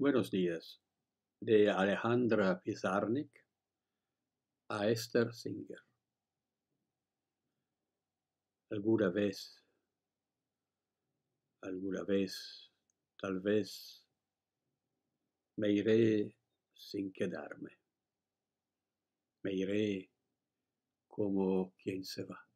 Buenos días, de Alejandra Pizarnik a Esther Singer. Alguna vez, alguna vez, tal vez, me iré sin quedarme. Me iré como quien se va.